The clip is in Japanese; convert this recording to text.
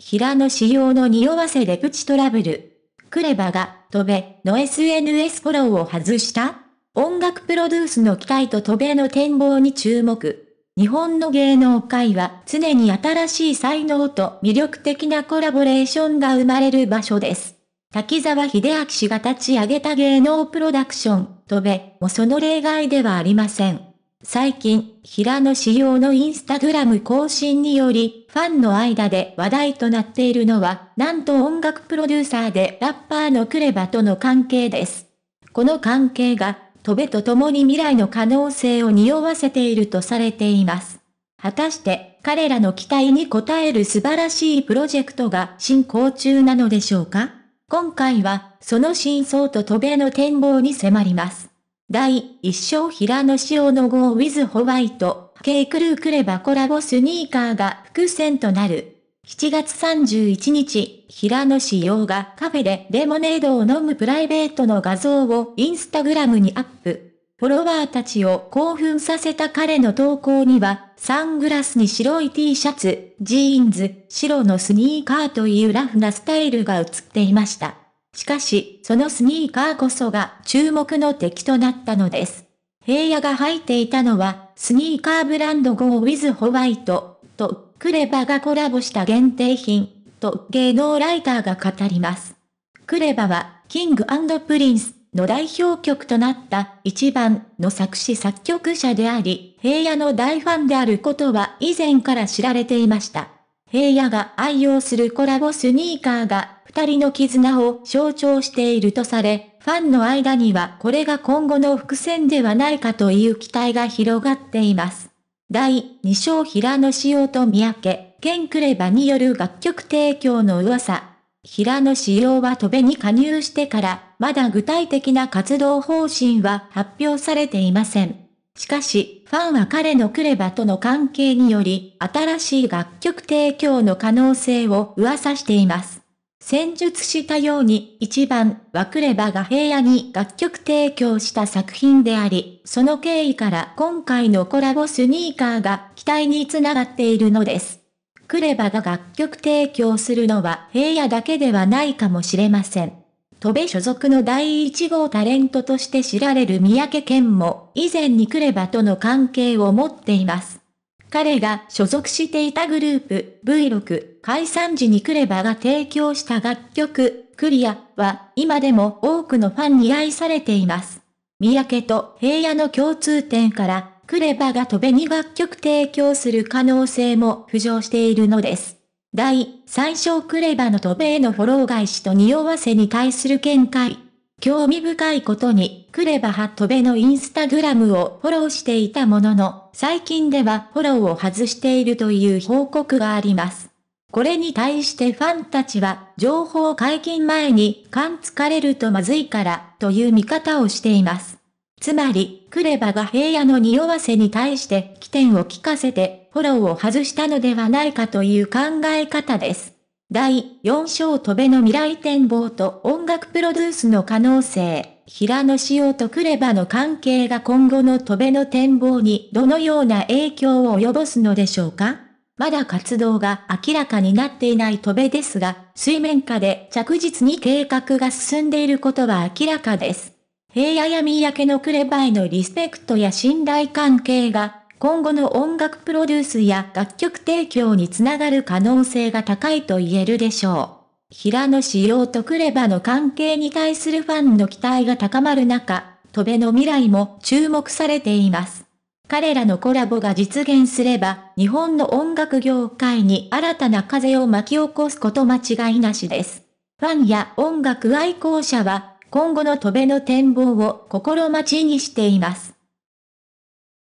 平野仕様の匂わせでプチトラブル。クレバが、戸辺の SNS フォローを外した音楽プロデュースの機会と戸辺の展望に注目。日本の芸能界は常に新しい才能と魅力的なコラボレーションが生まれる場所です。滝沢秀明氏が立ち上げた芸能プロダクション、戸辺もその例外ではありません。最近、平野仕様のインスタグラム更新により、ファンの間で話題となっているのは、なんと音楽プロデューサーでラッパーのクレバとの関係です。この関係が、トベと共に未来の可能性を匂わせているとされています。果たして、彼らの期待に応える素晴らしいプロジェクトが進行中なのでしょうか今回は、その真相とトベの展望に迫ります。第1章平野紫耀の Go with ホワイト、ケイクルークレバコラボスニーカーが伏線となる。7月31日、平野紫耀がカフェでレモネードを飲むプライベートの画像をインスタグラムにアップ。フォロワーたちを興奮させた彼の投稿には、サングラスに白い T シャツ、ジーンズ、白のスニーカーというラフなスタイルが映っていました。しかし、そのスニーカーこそが注目の敵となったのです。平野が履いていたのは、スニーカーブランド Go with White と、クレバがコラボした限定品、と芸能ライターが語ります。クレバは、キングプリンスの代表曲となった一番の作詞作曲者であり、平野の大ファンであることは以前から知られていました。平野が愛用するコラボスニーカーが二人の絆を象徴しているとされ、ファンの間にはこれが今後の伏線ではないかという期待が広がっています。第2章平野潮と三宅、ケンクレバによる楽曲提供の噂。平野潮は戸部に加入してから、まだ具体的な活動方針は発表されていません。しかし、ファンは彼のクレバとの関係により、新しい楽曲提供の可能性を噂しています。戦術したように、一番はクレバが平野に楽曲提供した作品であり、その経緯から今回のコラボスニーカーが期待につながっているのです。クレバが楽曲提供するのは平野だけではないかもしれません。戸部所属の第1号タレントとして知られる三宅健も、以前にクレバとの関係を持っています。彼が所属していたグループ V6 解散時にクレバが提供した楽曲クリアは今でも多くのファンに愛されています。三宅と平野の共通点からクレバが戸部に楽曲提供する可能性も浮上しているのです。第最初、クレバの渡米のフォロー返しと匂わせに対する見解。興味深いことに、クレバは渡米のインスタグラムをフォローしていたものの、最近ではフォローを外しているという報告があります。これに対してファンたちは、情報解禁前に、勘つかれるとまずいから、という見方をしています。つまり、クレバが平野の匂わせに対して起点を聞かせて、フォローを外したのではないかという考え方です。第4章飛べの未来展望と音楽プロデュースの可能性。平野紫とクレバの関係が今後の飛べの展望にどのような影響を及ぼすのでしょうかまだ活動が明らかになっていない飛べですが、水面下で着実に計画が進んでいることは明らかです。平野や三けのクレバへのリスペクトや信頼関係が、今後の音楽プロデュースや楽曲提供につながる可能性が高いと言えるでしょう。平野仕様とクレバの関係に対するファンの期待が高まる中、戸辺の未来も注目されています。彼らのコラボが実現すれば、日本の音楽業界に新たな風を巻き起こすこと間違いなしです。ファンや音楽愛好者は、今後の戸べの展望を心待ちにしています。